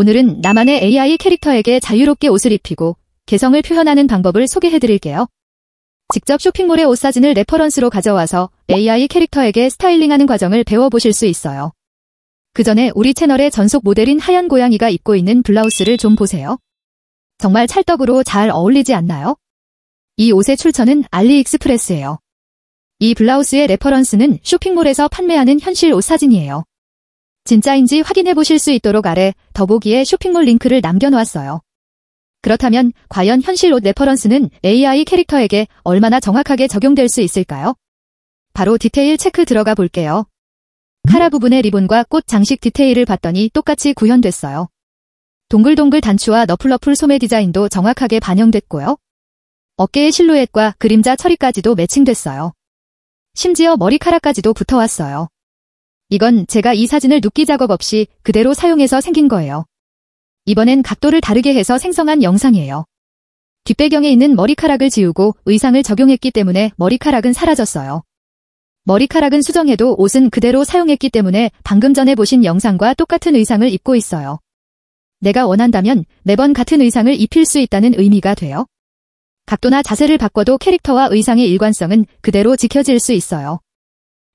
오늘은 나만의 AI 캐릭터에게 자유롭게 옷을 입히고 개성을 표현하는 방법을 소개해드릴게요. 직접 쇼핑몰의 옷 사진을 레퍼런스로 가져와서 AI 캐릭터에게 스타일링하는 과정을 배워보실 수 있어요. 그 전에 우리 채널의 전속 모델인 하얀 고양이가 입고 있는 블라우스를 좀 보세요. 정말 찰떡으로 잘 어울리지 않나요? 이 옷의 출처는 알리익스프레스예요. 이 블라우스의 레퍼런스는 쇼핑몰에서 판매하는 현실 옷 사진이에요. 진짜인지 확인해 보실 수 있도록 아래 더보기에 쇼핑몰 링크를 남겨놓았어요. 그렇다면 과연 현실 옷 레퍼런스는 AI 캐릭터에게 얼마나 정확하게 적용될 수 있을까요? 바로 디테일 체크 들어가 볼게요. 카라 부분의 리본과 꽃 장식 디테일을 봤더니 똑같이 구현됐어요. 동글동글 단추와 너플러플 소매 디자인도 정확하게 반영됐고요. 어깨의 실루엣과 그림자 처리까지도 매칭됐어요. 심지어 머리카락까지도 붙어왔어요. 이건 제가 이 사진을 눕기 작업 없이 그대로 사용해서 생긴 거예요. 이번엔 각도를 다르게 해서 생성한 영상이에요. 뒷배경에 있는 머리카락을 지우고 의상을 적용했기 때문에 머리카락은 사라졌어요. 머리카락은 수정해도 옷은 그대로 사용했기 때문에 방금 전에 보신 영상과 똑같은 의상을 입고 있어요. 내가 원한다면 매번 같은 의상을 입힐 수 있다는 의미가 돼요. 각도나 자세를 바꿔도 캐릭터와 의상의 일관성은 그대로 지켜질 수 있어요.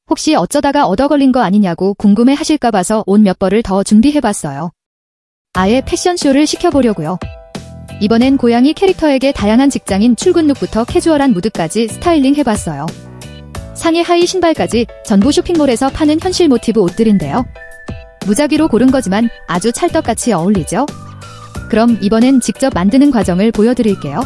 혹시 어쩌다가 얻어걸린 거 아니냐고 궁금해 하실까 봐서 옷 몇 벌을 더 준비해봤어요. 아예 패션쇼를 시켜보려고요. 이번엔 고양이 캐릭터에게 다양한 직장인 출근 룩부터 캐주얼한 무드까지 스타일링 해봤어요. 상의 하의 신발까지 전부 쇼핑몰에서 파는 현실 모티브 옷들인데요. 무작위로 고른 거지만 아주 찰떡같이 어울리죠? 그럼 이번엔 직접 만드는 과정을 보여드릴게요.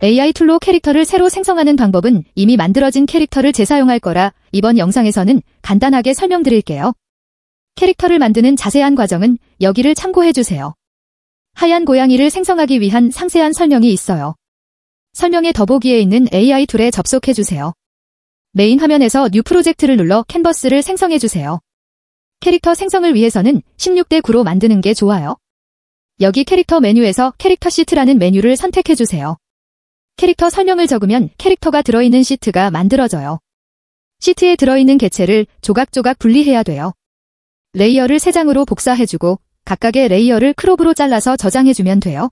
AI 툴로 캐릭터를 새로 생성하는 방법은 이미 만들어진 캐릭터를 재사용할 거라 이번 영상에서는 간단하게 설명드릴게요. 캐릭터를 만드는 자세한 과정은 여기를 참고해주세요. 하얀 고양이를 생성하기 위한 상세한 설명이 있어요. 설명의 더보기에 있는 AI 툴에 접속해주세요. 메인 화면에서 뉴 프로젝트를 눌러 캔버스를 생성해주세요. 캐릭터 생성을 위해서는 16대 9로 만드는 게 좋아요. 여기 캐릭터 메뉴에서 캐릭터 시트라는 메뉴를 선택해주세요. 캐릭터 설명을 적으면 캐릭터가 들어있는 시트가 만들어져요. 시트에 들어있는 개체를 조각조각 분리해야 돼요. 레이어를 3장으로 복사해주고 각각의 레이어를 크롭으로 잘라서 저장해주면 돼요.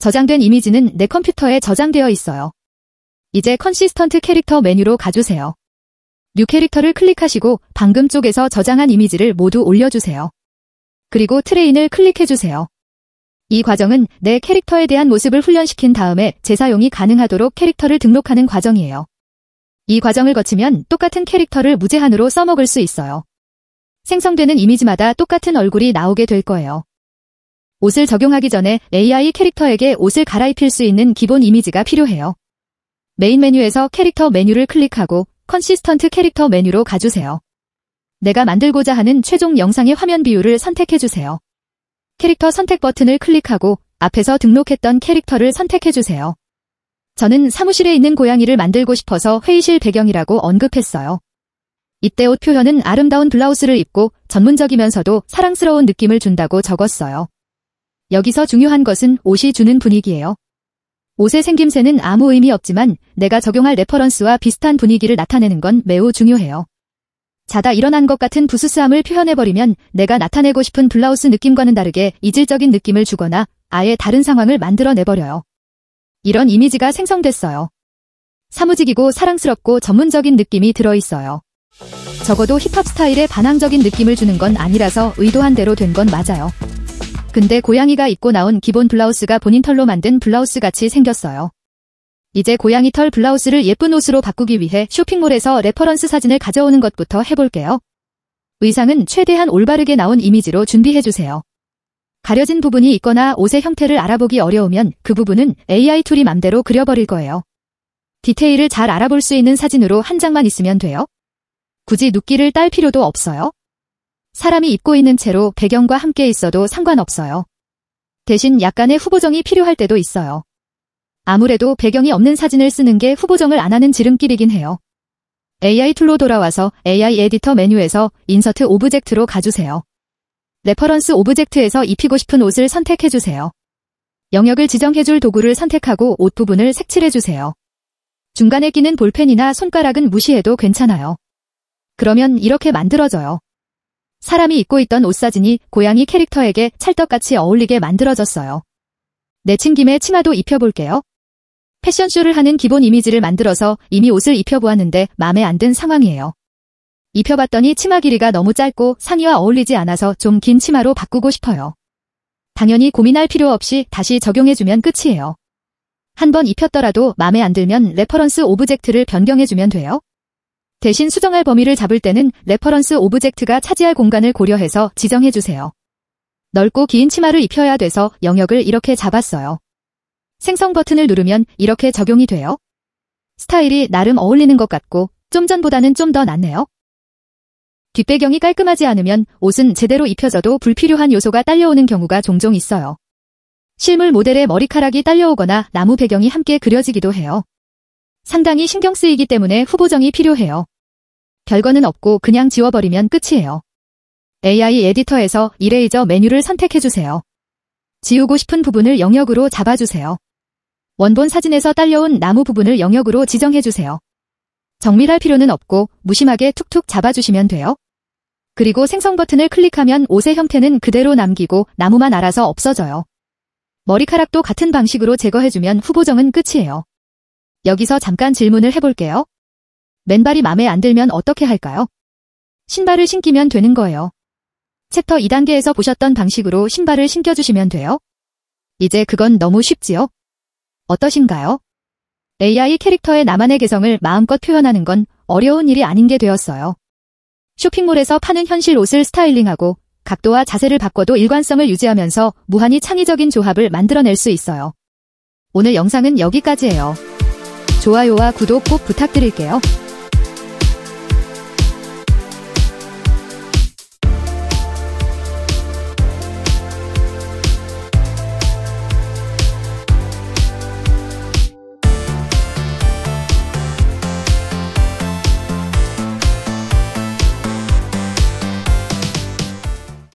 저장된 이미지는 내 컴퓨터에 저장되어 있어요. 이제 컨시스턴트 캐릭터 메뉴로 가주세요. 뉴 캐릭터를 클릭하시고 방금 쪽에서 저장한 이미지를 모두 올려주세요. 그리고 트레인을 클릭해주세요. 이 과정은 내 캐릭터에 대한 모습을 훈련시킨 다음에 재사용이 가능하도록 캐릭터를 등록하는 과정이에요. 이 과정을 거치면 똑같은 캐릭터를 무제한으로 써먹을 수 있어요. 생성되는 이미지마다 똑같은 얼굴이 나오게 될 거예요. 옷을 적용하기 전에 AI 캐릭터에게 옷을 갈아입힐 수 있는 기본 이미지가 필요해요. 메인 메뉴에서 캐릭터 메뉴를 클릭하고 컨시스턴트 캐릭터 메뉴로 가주세요. 내가 만들고자 하는 최종 영상의 화면 비율을 선택해주세요. 캐릭터 선택 버튼을 클릭하고 앞에서 등록했던 캐릭터를 선택해주세요. 저는 사무실에 있는 고양이를 만들고 싶어서 회의실 배경이라고 언급했어요. 이때 옷 표현은 아름다운 블라우스를 입고 전문적이면서도 사랑스러운 느낌을 준다고 적었어요. 여기서 중요한 것은 옷이 주는 분위기예요. 옷의 생김새는 아무 의미 없지만 내가 적용할 레퍼런스와 비슷한 분위기를 나타내는 건 매우 중요해요. 자다 일어난 것 같은 부스스함을 표현해버리면 내가 나타내고 싶은 블라우스 느낌과는 다르게 이질적인 느낌을 주거나 아예 다른 상황을 만들어내버려요. 이런 이미지가 생성됐어요. 사무직이고 사랑스럽고 전문적인 느낌이 들어있어요. 적어도 힙합 스타일에 반항적인 느낌을 주는 건 아니라서 의도한 대로 된 건 맞아요. 근데 고양이가 입고 나온 기본 블라우스가 본인 털로 만든 블라우스 같이 생겼어요. 이제 고양이 털 블라우스를 예쁜 옷으로 바꾸기 위해 쇼핑몰에서 레퍼런스 사진을 가져오는 것부터 해볼게요. 의상은 최대한 올바르게 나온 이미지로 준비해주세요. 가려진 부분이 있거나 옷의 형태를 알아보기 어려우면 그 부분은 AI 툴이 맘대로 그려버릴 거예요. 디테일을 잘 알아볼 수 있는 사진으로 한 장만 있으면 돼요. 굳이 눕기를 딸 필요도 없어요. 사람이 입고 있는 채로 배경과 함께 있어도 상관없어요. 대신 약간의 후보정이 필요할 때도 있어요. 아무래도 배경이 없는 사진을 쓰는 게 후보정을 안 하는 지름길이긴 해요. AI 툴로 돌아와서 AI 에디터 메뉴에서 인서트 오브젝트로 가주세요. 레퍼런스 오브젝트에서 입히고 싶은 옷을 선택해주세요. 영역을 지정해줄 도구를 선택하고 옷 부분을 색칠해주세요. 중간에 끼는 볼펜이나 손가락은 무시해도 괜찮아요. 그러면 이렇게 만들어져요. 사람이 입고 있던 옷 사진이 고양이 캐릭터에게 찰떡같이 어울리게 만들어졌어요. 내친 김에 치마도 입혀볼게요. 패션쇼를 하는 기본 이미지를 만들어서 이미 옷을 입혀보았는데 마음에 안 든 상황이에요. 입혀봤더니 치마 길이가 너무 짧고 상의와 어울리지 않아서 좀 긴 치마로 바꾸고 싶어요. 당연히 고민할 필요 없이 다시 적용해주면 끝이에요. 한 번 입혔더라도 마음에 안 들면 레퍼런스 오브젝트를 변경해주면 돼요. 대신 수정할 범위를 잡을 때는 레퍼런스 오브젝트가 차지할 공간을 고려해서 지정해주세요. 넓고 긴 치마를 입혀야 돼서 영역을 이렇게 잡았어요. 생성 버튼을 누르면 이렇게 적용이 돼요. 스타일이 나름 어울리는 것 같고 좀 전보다는 좀 더 낫네요. 뒷배경이 깔끔하지 않으면 옷은 제대로 입혀져도 불필요한 요소가 딸려오는 경우가 종종 있어요. 실물 모델의 머리카락이 딸려오거나 나무 배경이 함께 그려지기도 해요. 상당히 신경 쓰이기 때문에 후보정이 필요해요. 별거는 없고 그냥 지워버리면 끝이에요. AI 에디터에서 이레이저 메뉴를 선택해주세요. 지우고 싶은 부분을 영역으로 잡아주세요. 원본 사진에서 딸려온 나무 부분을 영역으로 지정해주세요. 정밀할 필요는 없고 무심하게 툭툭 잡아주시면 돼요. 그리고 생성 버튼을 클릭하면 옷의 형태는 그대로 남기고 나무만 알아서 없어져요. 머리카락도 같은 방식으로 제거해주면 후보정은 끝이에요. 여기서 잠깐 질문을 해볼게요. 맨발이 마음에 안 들면 어떻게 할까요? 신발을 신기면 되는 거예요. 챕터 2단계에서 보셨던 방식으로 신발을 신겨주시면 돼요. 이제 그건 너무 쉽지요? 어떠신가요? AI 캐릭터의 나만의 개성을 마음껏 표현하는 건 어려운 일이 아닌 게 되었어요. 쇼핑몰에서 파는 현실 옷을 스타일링하고 각도와 자세를 바꿔도 일관성을 유지하면서 무한히 창의적인 조합을 만들어낼 수 있어요. 오늘 영상은 여기까지예요. 좋아요와 구독 꼭 부탁드릴게요.